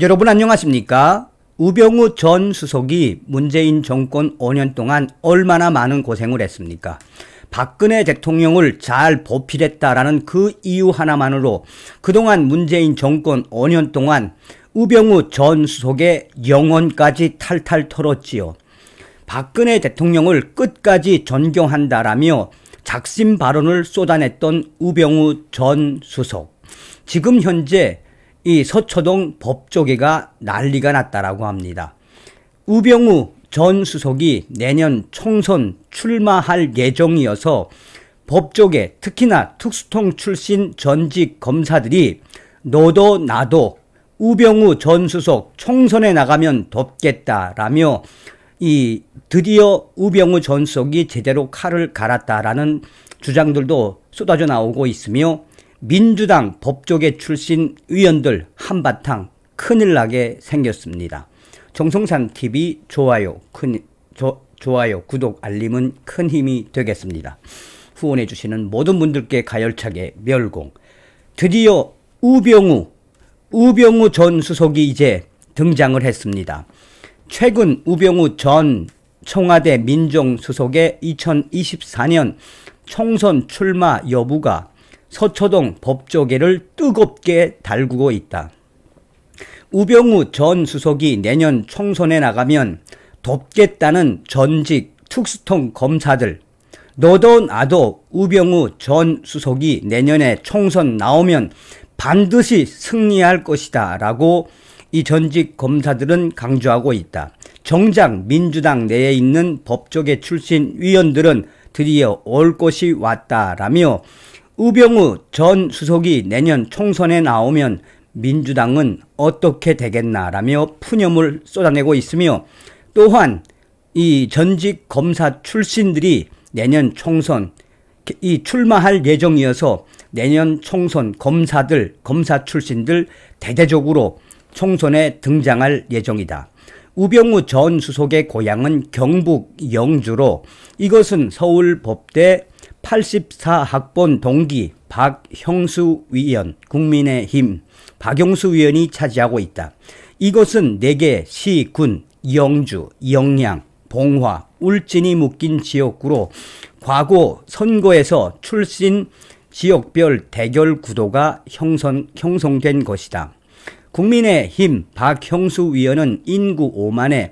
여러분 안녕하십니까? 우병우 전 수석이 문재인 정권 5년 동안 얼마나 많은 고생을 했습니까? 박근혜 대통령을 잘 보필했다라는 그 이유 하나만으로 그동안 문재인 정권 5년 동안 우병우 전 수석의 영혼까지 탈탈 털었지요. 박근혜 대통령을 끝까지 존경한다라며 작심 발언을 쏟아냈던 우병우 전 수석. 지금 현재 이 서초동 법조계가 난리가 났다라고 합니다. 우병우 전 수석이 내년 총선 출마할 예정이어서 법조계 특히나 특수통 출신 전직 검사들이 너도 나도 우병우 전 수석 총선에 나가면 돕겠다라며 이 드디어 우병우 전 수석이 제대로 칼을 갈았다라는 주장들도 쏟아져 나오고 있으며 민주당 법조계 출신 의원들 한바탕 큰일 나게 생겼습니다. 정성산 TV 좋아요, 큰, 조, 좋아요, 구독, 알림은 큰 힘이 되겠습니다. 후원해 주시는 모든 분들께 가열차게 멸공. 드디어 우병우, 우병우 전 수석이 이제 등장을 했습니다. 최근 우병우 전 청와대 민정수석의 2024년 총선 출마 여부가 서초동 법조계를 뜨겁게 달구고 있다. 우병우 전 수석이 내년 총선에 나가면 돕겠다는 전직 특수통 검사들 너도 나도 우병우 전 수석이 내년에 총선 나오면 반드시 승리할 것이다 라고 이 전직 검사들은 강조하고 있다. 정작 민주당 내에 있는 법조계 출신 위원들은 드디어 올 것이 왔다라며 우병우 전 수석이 내년 총선에 나오면 민주당은 어떻게 되겠나라며 푸념을 쏟아내고 있으며 또한 이 전직 검사 출신들이 내년 총선 이 출마할 예정이어서 내년 총선 검사들 검사 출신들 대대적으로 총선에 등장할 예정이다. 우병우 전 수석의 고향은 경북 영주로 이것은 서울법대 84학번 동기 박형수 위원, 국민의힘 박영수 위원이 차지하고 있다. 이곳은 4개 시, 군, 영주, 영양, 봉화, 울진이 묶인 지역구로 과거 선거에서 출신 지역별 대결 구도가 형성, 형성된 것이다. 국민의힘 박형수 위원은 인구 5만에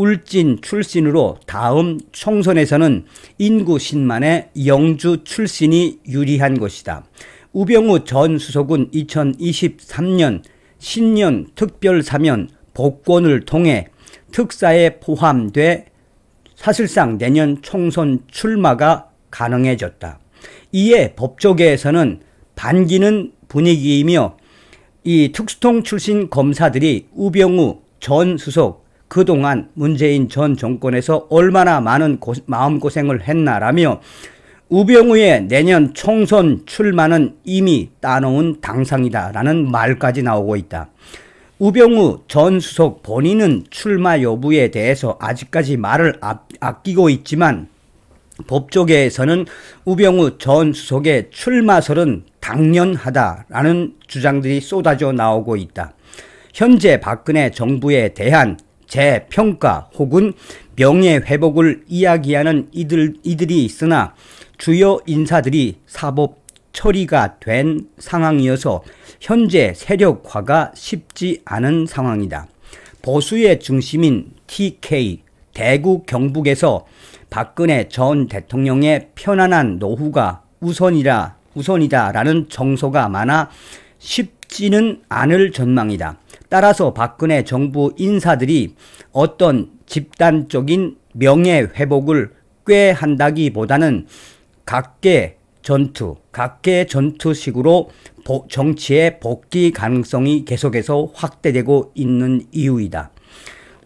울진 출신으로 다음 총선에서는 인구 10만의 영주 출신이 유리한 것이다. 우병우 전 수석은 2023년 신년 특별사면 복권을 통해 특사에 포함돼 사실상 내년 총선 출마가 가능해졌다. 이에 법조계에서는 반기는 분위기이며 이 특수통 출신 검사들이 우병우 전 수석 그동안 문재인 전 정권에서 얼마나 많은 고 마음고생을 했나라며 우병우의 내년 총선 출마는 이미 따놓은 당상이다라는 말까지 나오고 있다. 우병우 전 수석 본인은 출마 여부에 대해서 아직까지 말을 아, 아끼고 있지만 법조계에서는 우병우 전 수석의 출마설은 당연하다라는 주장들이 쏟아져 나오고 있다. 현재 박근혜 정부에 대한 재평가 혹은 명예회복을 이야기하는 이들, 이들이 있으나 주요 인사들이 사법 처리가 된 상황이어서 현재 세력화가 쉽지 않은 상황이다. 보수의 중심인 TK 대구 경북에서 박근혜 전 대통령의 편안한 노후가 우선이라 우선이다라는 정서가 많아 쉽지는 않을 전망이다. 따라서 박근혜 정부 인사들이 어떤 집단적인 명예 회복을 꾀한다기보다는 각계 전투, 각계 전투식으로 정치의 복귀 가능성이 계속해서 확대되고 있는 이유이다.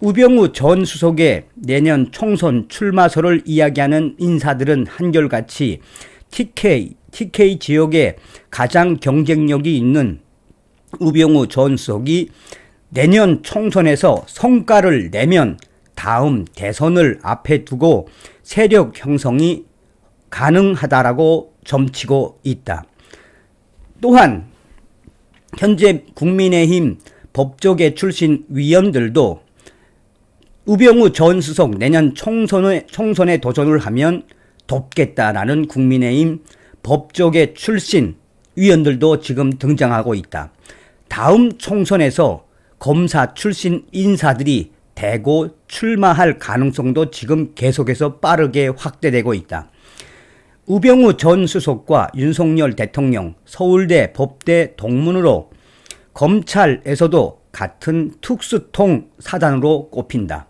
우병우 전 수석의 내년 총선 출마설을 이야기하는 인사들은 한결같이 TK, TK 지역에 가장 경쟁력이 있는 우병우 전수석이 내년 총선에서 성과를 내면 다음 대선을 앞에 두고 세력 형성이 가능하다라고 점치고 있다. 또한 현재 국민의힘 법조계 출신 위원들도 우병우 전 수석 내년 총선에, 총선에 도전을 하면 돕겠다라는 국민의힘 법조계 출신 위원들도 지금 등장하고 있다. 다음 총선에서 검사 출신 인사들이 대고 출마할 가능성도 지금 계속해서 빠르게 확대되고 있다. 우병우 전 수석과 윤석열 대통령 서울대 법대 동문으로 검찰에서도 같은 특수통 사단으로 꼽힌다.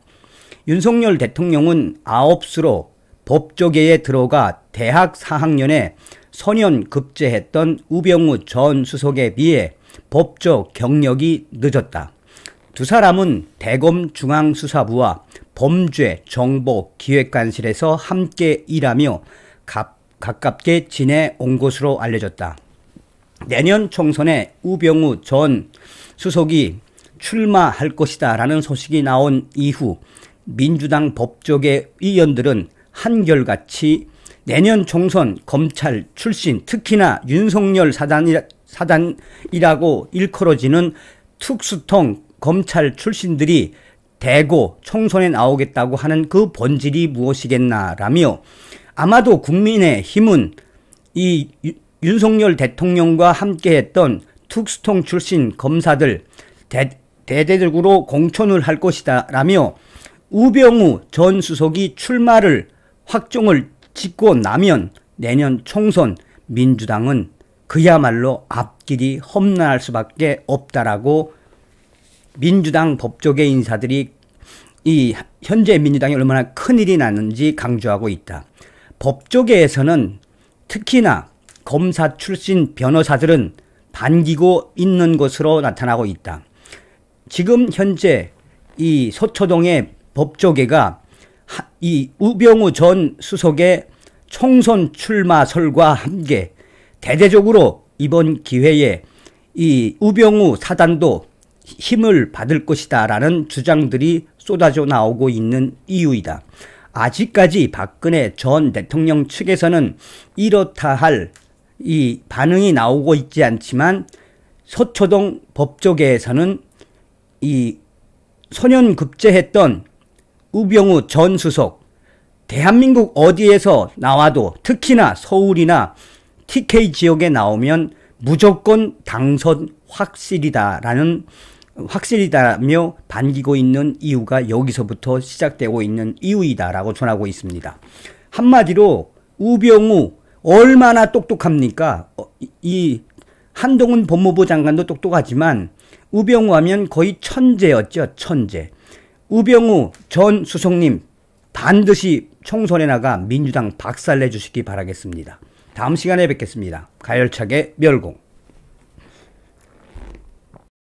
윤석열 대통령은 아홉수로 법조계에 들어가 대학 4학년에 선연 급제했던 우병우 전 수석에 비해 법적 경력이 늦었다. 두 사람은 대검 중앙수사부와 범죄 정보 기획관실에서 함께 일하며 가깝게 지내온 것으로 알려졌다. 내년 총선에 우병우 전 수석이 출마할 것이다 라는 소식이 나온 이후 민주당 법조계 의원들은 한결같이 내년 총선 검찰 출신 특히나 윤석열 사단이, 사단이라고 일컬어지는 특수통 검찰 출신들이 대고 총선에 나오겠다고 하는 그 본질이 무엇이겠나라며 아마도 국민의 힘은 이 윤석열 대통령과 함께했던 특수통 출신 검사들 대, 대대적으로 공천을 할 것이다라며 우병우 전 수석이 출마를 확정을 짓고 나면 내년 총선 민주당은 그야말로 앞길이 험난할 수밖에 없다라고 민주당 법조계 인사들이 이 현재 민주당이 얼마나 큰일이 났는지 강조하고 있다. 법조계에서는 특히나 검사 출신 변호사들은 반기고 있는 것으로 나타나고 있다. 지금 현재 이 서초동의 법조계가 이 우병우 전 수석의 총선 출마설과 함께 대대적으로 이번 기회에 이 우병우 사단도 힘을 받을 것이다라는 주장들이 쏟아져 나오고 있는 이유이다. 아직까지 박근혜 전 대통령 측에서는 이렇다 할 이 반응이 나오고 있지 않지만 서초동 법조계에서는 이 소년 급제했던 우병우 전 수석 대한민국 어디에서 나와도 특히나 서울이나 TK 지역에 나오면 무조건 당선 확실이다라는 확실이다며 반기고 있는 이유가 여기서부터 시작되고 있는 이유이다라고 전하고 있습니다. 한마디로 우병우 얼마나 똑똑합니까? 어, 이 한동훈 법무부 장관도 똑똑하지만 우병우 하면 거의 천재였죠. 천재. 우병우 전 수석님 반드시 총선에 나가 민주당 박살내 주시기 바라겠습니다. 다음 시간에 뵙겠습니다. 가열차게 멸공.